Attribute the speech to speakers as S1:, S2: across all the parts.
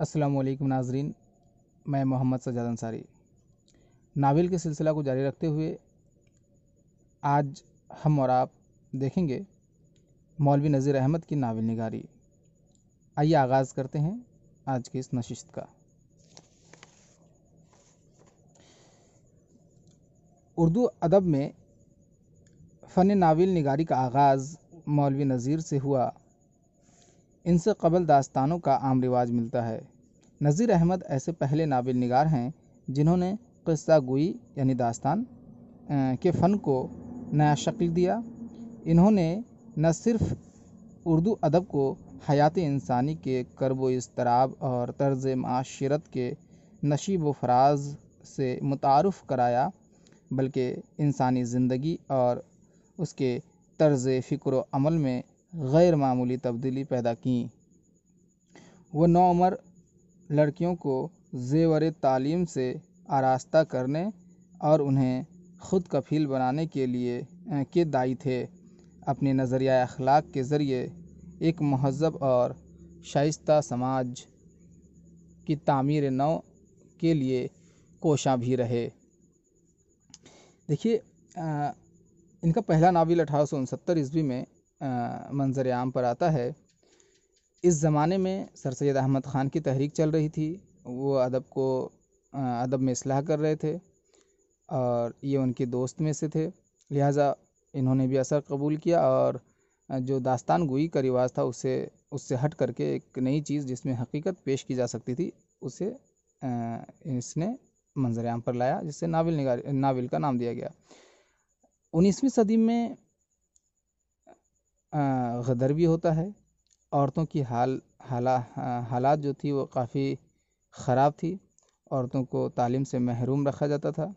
S1: असलम नाजरीन मैं मोहम्मद सजाद अंसारी नावल के सिलसिला को जारी रखते हुए आज हम और आप देखेंगे मौलवी नज़ीर अहमद की नावल निगारी आइए आगाज़ करते हैं आज की इस नशिस्त का उर्दू अदब में फ़न नावल निगारी का आगाज़ मौलवी नज़ीर से हुआ इनसे कबल दास्तानों का आम रिवाज मिलता है नज़ीर अहमद ऐसे पहले नावल नगार हैं जिन्होंने क़स्सा गोई यानी दास्तान के फ़न को नया शक्ल दिया इन्होंने न सिर्फ उर्दू अदब को हयात इंसानी के करब इसतराब और तर्ज माशरत के नशीब व फराज से मुतारफ़ कराया बल्कि इंसानी ज़िंदगी और उसके तर्ज फ़िक्र अमल में गैर मामूली तब्दीली पैदा की वह नौ उम्र लड़कियों को ज़ेवर तालीम से आरास्ता करने और उन्हें ख़ुद कफ़ील बनाने के लिए के दाई थे अपने नज़रिया अखलाक के ज़रिए एक महजब और शाइस्त समाज की तामीर नौ के लिए कोशा भी रहे देखिए इनका पहला नावल अठारह सौ उनसत्तर ईस्वी में मंजर आम पर आता है इस ज़माने में सर सैद अहमद ख़ान की तहरीक चल रही थी वो अदब को अदब में असलाह कर रहे थे और ये उनके दोस्त में से थे लिहाजा इन्होंने भी असर कबूल किया और जो दास्तान गोई का रिवाज था उससे उससे हट करके एक नई चीज़ जिसमें हकीकत पेश की जा सकती थी उसे इसने मंजर आम पर लाया जिससे नावल निगार नावल का नाम दिया गया उन्नीसवीं सदी में गदर भी होता है औरतों की हाल हाला हालात जो थी वो काफ़ी ख़राब थी औरतों को तालीम से महरूम रखा जाता था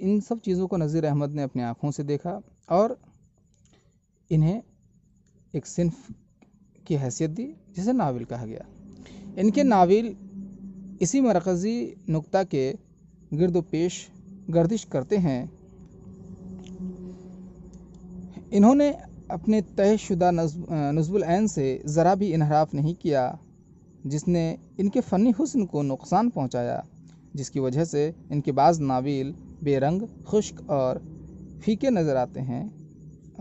S1: इन सब चीज़ों को नज़ीर अहमद ने अपनी आँखों से देखा और इन्हें एक सिंफ की हैसियत दी जिसे नावल कहा गया इनके नावल इसी मरकज़ी नुक्ता के गर्द पेश गर्दिश करते हैं इन्होंने अपने तयशुदा नजबुल ऐन से ज़रा भी इनहराफ नहीं किया जिसने इनके फ़नी हसन को नुकसान पहुंचाया जिसकी वजह से इनके बाज़ नावील बेरंग खुश्क और फीके नज़र आते हैं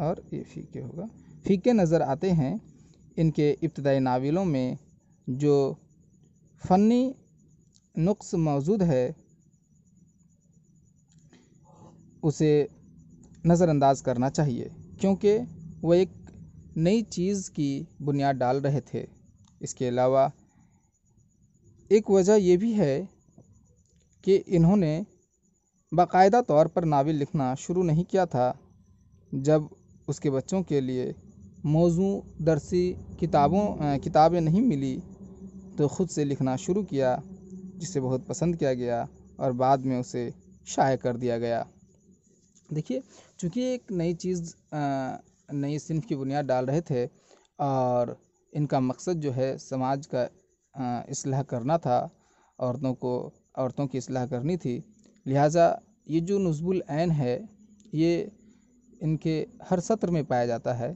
S1: और ये फीके होगा फीके नज़र आते हैं इनके इब्तदाई नावलों में जो फ़नी नुक्स मौजूद है उसे नज़रअंदाज करना चाहिए क्योंकि वह एक नई चीज़ की बुनियाद डाल रहे थे इसके अलावा एक वजह यह भी है कि इन्होंने बाकायदा तौर पर नावल लिखना शुरू नहीं किया था जब उसके बच्चों के लिए मौजू दरसी किताबों किताबें नहीं मिली तो ख़ुद से लिखना शुरू किया जिसे बहुत पसंद किया गया और बाद में उसे शाये कर दिया गया देखिए चूँकि एक नई चीज़ नई सिंफ की बुनियाद डाल रहे थे और इनका मकसद जो है समाज का असलाह करना था औरतों को औरतों की असलाह करनी थी लिहाजा ये जो नजबुल ऐन है ये इनके हर सत्र में पाया जाता है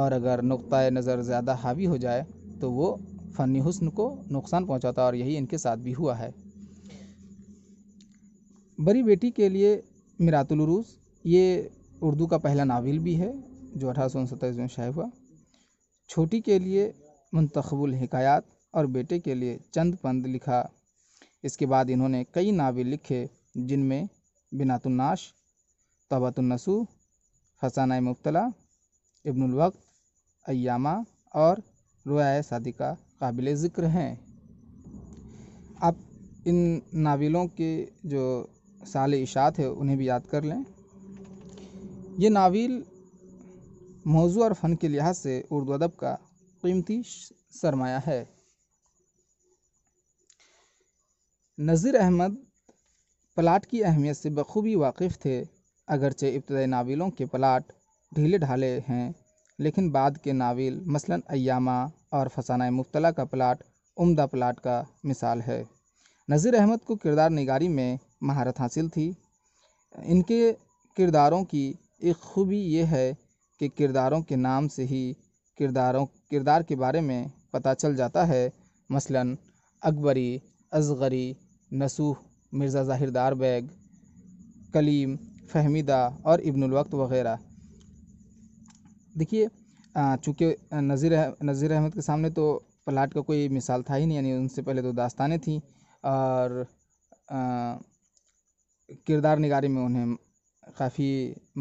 S1: और अगर नुक़ नज़र ज़्यादा हावी हो जाए तो वो फ़नी हसन को नुकसान पहुंचाता और यही इनके साथ भी हुआ है बड़ी बेटी के लिए मिरातुलरूस ये उर्दू का पहला नावल भी है जो अठारह सौ उनसत्तर में शाये हुआ छोटी के लिए मंतखबुल हकयात और बेटे के लिए चंद पंद लिखा इसके बाद इन्होंने कई नावल लिखे जिनमें बिनातुन्नाश तोबतुलनसू फसाना मुबतला इब्नुलवक्त अयामा और रोया सादिका काबिल ज़िक्र हैं आप इन नावलों के जो साल इशात है उन्हें भी याद कर लें ये नाविल मौजू और फ़न के लिहाज से उर्दू अदब का कीमती सरमाया है नज़ीर अहमद प्लाट की अहमियत से बखूबी वाकिफ़ थे अगरचे इब्तदाई नावलों के प्लाट ढीले ढाले हैं लेकिन बाद के नावल मसलन अयामा और फसाना मुफ्तला का प्लाट उम्दा प्लाट का मिसाल है नज़ीर अहमद को किरदार निगारी में महारत हासिल थी इनके किरदारों की एक खूबी यह है के किरदारों के नाम से ही किरदारों किरदार के बारे में पता चल जाता है मसलन अकबरी असगरी नसूह मिर्ज़ा ज़ाहिरदार बैग कलीम फहमीदा और इब्नुलवक्त वगैरह देखिए चूँकि नज़ीर नज़ीर अहमद के सामने तो प्लाट का कोई मिसाल था ही नहीं यानी उनसे पहले तो दास्तानें थीं और किरदार निगारी में उन्हें काफ़ी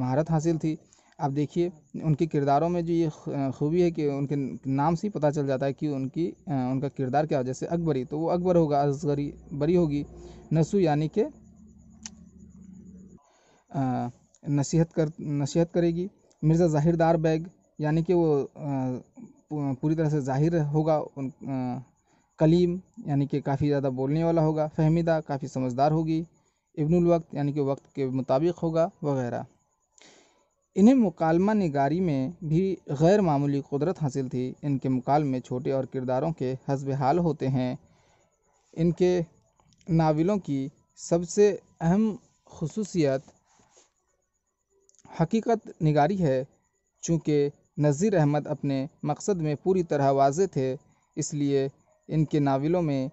S1: महारत हासिल थी आप देखिए उनके किरदारों में जो ये खूबी है कि उनके नाम से ही पता चल जाता है कि उनकी उनका किरदार क्या हो जैसे अकबरी तो वो अकबर होगा असगरी बरी होगी नसू यानी कि नसीहत कर नसीहत करेगी मिर्ज़ा ज़ाहिरदार बैग यानी कि वो पूरी तरह से ज़ाहिर होगा उन कलीम यानी कि काफ़ी ज़्यादा बोलने वाला होगा फहमीदा काफ़ी समझदार होगी इब्नुल वक्त यानी कि वक्त के मुताबिक होगा वगैरह इन्हें मुकालमा निगारी में भी गैर मामूली कुदरत हासिल थी इनके मुकालमे छोटे और किरदारों के हसब हाल होते हैं इनके नावलों की सबसे अहम खसूसियत हकीकत निगारी है चूँकि नज़ीर अहमद अपने मकसद में पूरी तरह वाज थे इसलिए इनके नावलों में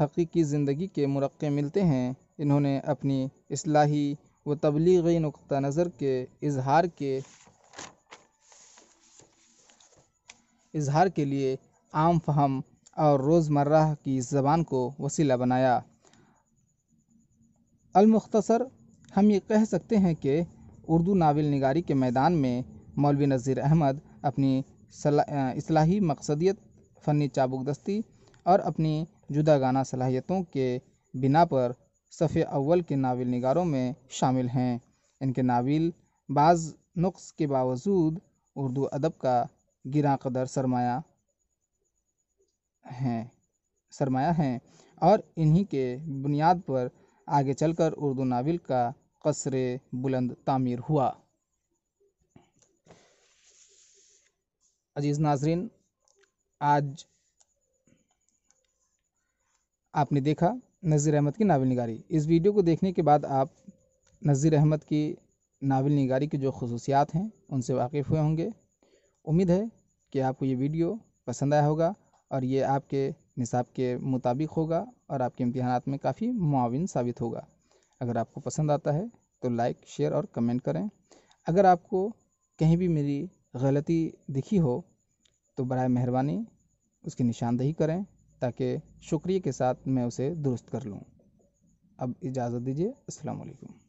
S1: हकीकी ज़िंदगी के मरक़े मिलते हैं इन्होंने अपनी असलाही व तबलीगी नुक़ नज़र के इजहार के इजहार के लिए आम फहम और रोज़मर्रा की ज़बान को वसीला बनाया अलमुख्तसर हम ये कह सकते हैं कि उर्दू नावल नगारी के मैदान में मौलवी नज़ीर अहमद अपनी असलाही मकसदियत फ़नी चाबुक दस्ती और अपनी जुदागाना सलाहियतों के बिना पर सफ़े अव्वल के नावल नगारों में शामिल हैं इनके नावल बाज़ नुस् के बावजूद उर्दू अदब का गिरा कदर सरमाया हैं सरमाया हैं और इन्हीं के बुनियाद पर आगे चलकर उर्दू नावल का कसर बुलंद तामीर हुआ अजीज़ नाजरीन आज आपने देखा नज़ीर अहमद की नावल नगारी इस वीडियो को देखने के बाद आप नज़ीर अहमद की नावल नगारी की जो खसूसियात हैं उनसे वाकिफ़ हुए होंगे उम्मीद है कि आपको ये वीडियो पसंद आया होगा और ये आपके निसाब के मुताबिक होगा और आपके इम्तहान में काफ़ी मुआविन साबित होगा अगर आपको पसंद आता है तो लाइक शेयर और कमेंट करें अगर आपको कहीं भी मेरी गलती दिखी हो तो बर मेहरबानी उसकी निशानदेही करें ताकि शुक्रिया के साथ मैं उसे दुरुस्त कर लूँ अब इजाज़त दीजिए अस्सलाम वालेकुम